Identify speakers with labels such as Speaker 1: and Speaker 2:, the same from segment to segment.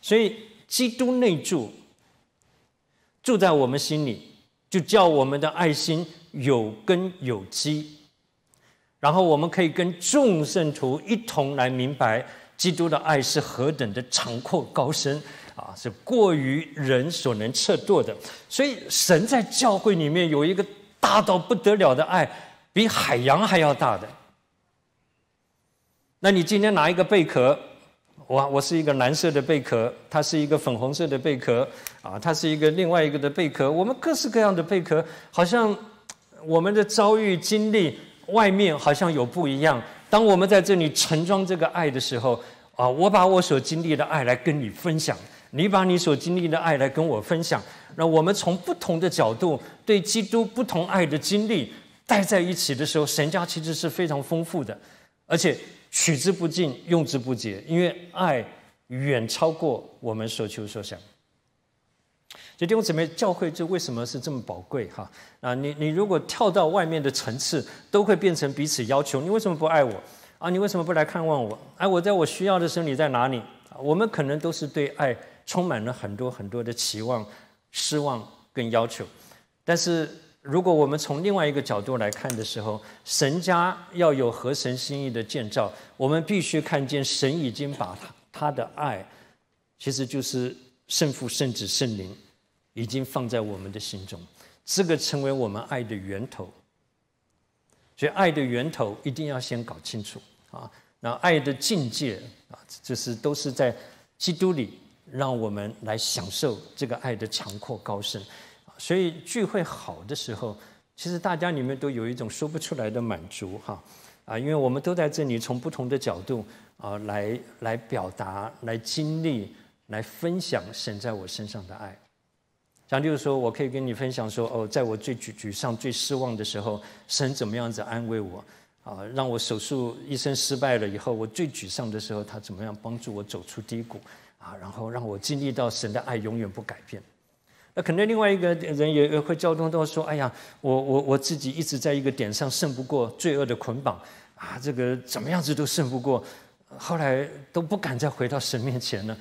Speaker 1: 所以，基督内住，住在我们心里，就叫我们的爱心有根有基，然后我们可以跟众圣徒一同来明白基督的爱是何等的长阔高深啊，是过于人所能测度的。所以，神在教会里面有一个大到不得了的爱，比海洋还要大的。那你今天拿一个贝壳？哇，我是一个蓝色的贝壳，它是一个粉红色的贝壳，啊，它是一个另外一个的贝壳。我们各式各样的贝壳，好像我们的遭遇经历，外面好像有不一样。当我们在这里盛装这个爱的时候，啊，我把我所经历的爱来跟你分享，你把你所经历的爱来跟我分享。那我们从不同的角度对基督不同爱的经历带在一起的时候，神家其实是非常丰富的，而且。取之不尽，用之不竭，因为爱远超过我们所求所想。所以弟兄姊妹，教会这为什么是这么宝贵哈？啊，你你如果跳到外面的层次，都会变成彼此要求。你为什么不爱我？啊，你为什么不来看望我？哎，我在我需要的时候你在哪里？我们可能都是对爱充满了很多很多的期望、失望跟要求，但是。如果我们从另外一个角度来看的时候，神家要有合神心意的建造，我们必须看见神已经把他他的爱，其实就是圣父、圣子、圣灵，已经放在我们的心中，这个成为我们爱的源头。所以爱的源头一定要先搞清楚啊。那爱的境界啊，就是都是在基督里，让我们来享受这个爱的强阔高深。所以聚会好的时候，其实大家里面都有一种说不出来的满足哈，啊，因为我们都在这里，从不同的角度啊来来表达、来经历、来分享神在我身上的爱。像后就是说我可以跟你分享说，哦，在我最沮沮丧、最失望的时候，神怎么样子安慰我啊？让我手术医生失败了以后，我最沮丧的时候，他怎么样帮助我走出低谷啊？然后让我经历到神的爱永远不改变。可能另外一个人也也会交通到说：“哎呀，我我我自己一直在一个点上胜不过罪恶的捆绑啊，这个怎么样子都胜不过，后来都不敢再回到神面前了。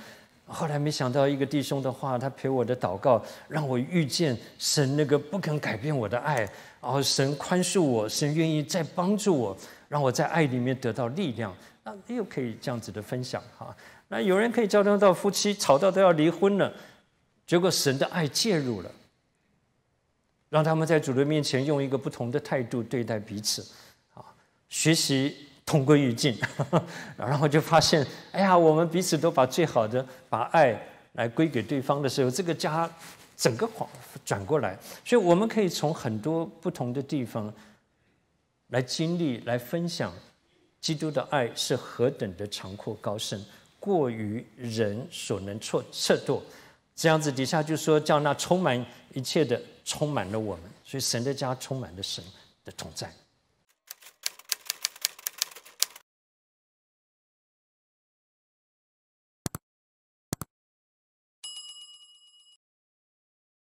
Speaker 1: 后来没想到一个弟兄的话，他陪我的祷告，让我遇见神那个不肯改变我的爱，然后神宽恕我，神愿意再帮助我，让我在爱里面得到力量。那又可以这样子的分享哈。那有人可以交通到夫妻吵到都要离婚了。”结果神的爱介入了，让他们在主的面前用一个不同的态度对待彼此，啊，学习同归于尽，然后就发现，哎呀，我们彼此都把最好的、把爱来归给对方的时候，这个家整个转过来。所以我们可以从很多不同的地方来经历、来分享，基督的爱是何等的长阔高深，过于人所能测测度。这样子底下就说，叫那充满一切的，充满了我们，所以神的家充满了神的同在。